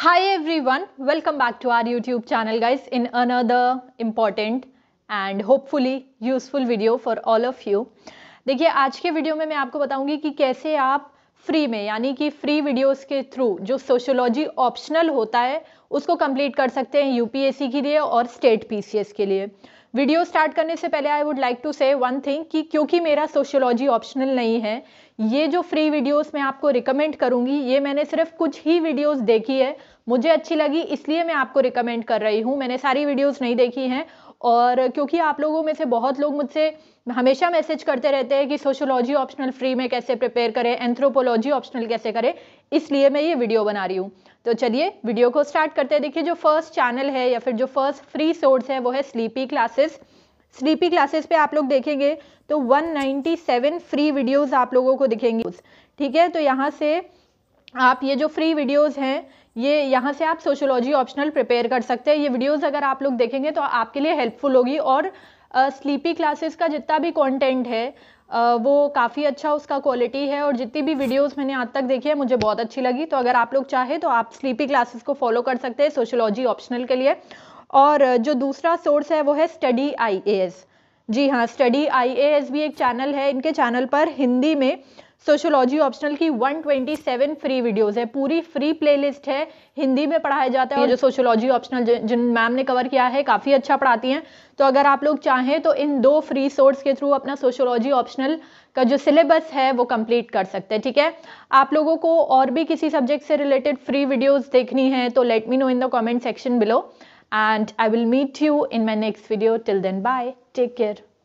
Hi everyone, welcome back to our YouTube channel guys in another important and hopefully useful video for all of you. देखिए आज के video में मैं आपको बताऊंगी कि कैसे आप फ्री में यानी कि फ्री वीडियोस के थ्रू जो सोशियोलॉजी ऑप्शनल होता है उसको कंप्लीट कर सकते हैं यूपीएससी के लिए और स्टेट पीसीएस के लिए वीडियो स्टार्ट करने से पहले I would like to say one thing कि क्योंकि मेरा सोशोलॉजी ऑप्शनल नहीं है ये जो फ्री वीडियोस मैं आपको रिकमेंड करूंगी ये मैंने सिर्फ कुछ ही वीडियोस देखी है मुझे अच्छी लगी इसलिए मैं आपको रिकमेंड कर रही हूँ मैंने सारी वीडियोस नहीं देखी हैं और क्योंकि आप लोगों में से बहुत लोग मुझसे हमेशा मैसेज करते रहते हैं कि सोशोलॉजी ऑप्शनल फ्री में कैसे प्रिपेयर करें एंथ्रोपोलॉजी ऑप्शनल कैसे करें इसलिए मैं ये वीडियो बना रही हूँ तो चलिए वीडियो को स्टार्ट करते हैं देखिए जो फर्स्ट चैनल है या फिर जो फर्स्ट फ्री सोर्स है वो है स्लीपी क्लासेस स्लीपी क्लासेस पे आप लोग देखेंगे तो 197 फ्री वीडियोस आप लोगों को दिखेंगे ठीक है तो यहाँ से आप ये जो फ्री वीडियोस हैं ये यहाँ से आप सोशोलॉजी ऑप्शनल प्रिपेयर कर सकते हैं ये वीडियोस अगर आप लोग देखेंगे तो आपके लिए हेल्पफुल होगी और स्लीपी uh, क्लासेस का जितना भी कंटेंट है uh, वो काफ़ी अच्छा उसका क्वालिटी है और जितनी भी वीडियोस मैंने आज तक देखी है मुझे बहुत अच्छी लगी तो अगर आप लोग चाहे तो आप स्लीपी क्लासेस को फॉलो कर सकते हैं सोशोलॉजी ऑप्शनल के लिए और जो दूसरा सोर्स है वो है स्टडी आई जी हाँ स्टडी आई भी एक चैनल है इनके चैनल पर हिंदी में सोशोलॉजी ऑप्शनल की 127 फ्री वीडियोस है पूरी फ्री प्लेलिस्ट है हिंदी में पढ़ाया जाता है जो सोशोलॉजी ऑप्शनल जिन मैम ने कवर किया है काफ़ी अच्छा पढ़ाती हैं तो अगर आप लोग चाहें तो इन दो फ्री सोर्स के थ्रू अपना सोशोलॉजी ऑप्शनल का जो सिलेबस है वो कंप्लीट कर सकते हैं ठीक है आप लोगों को और भी किसी सब्जेक्ट से रिलेटेड फ्री वीडियोज़ देखनी है तो let me know in the comment section below and I will meet you in my next video till then bye take care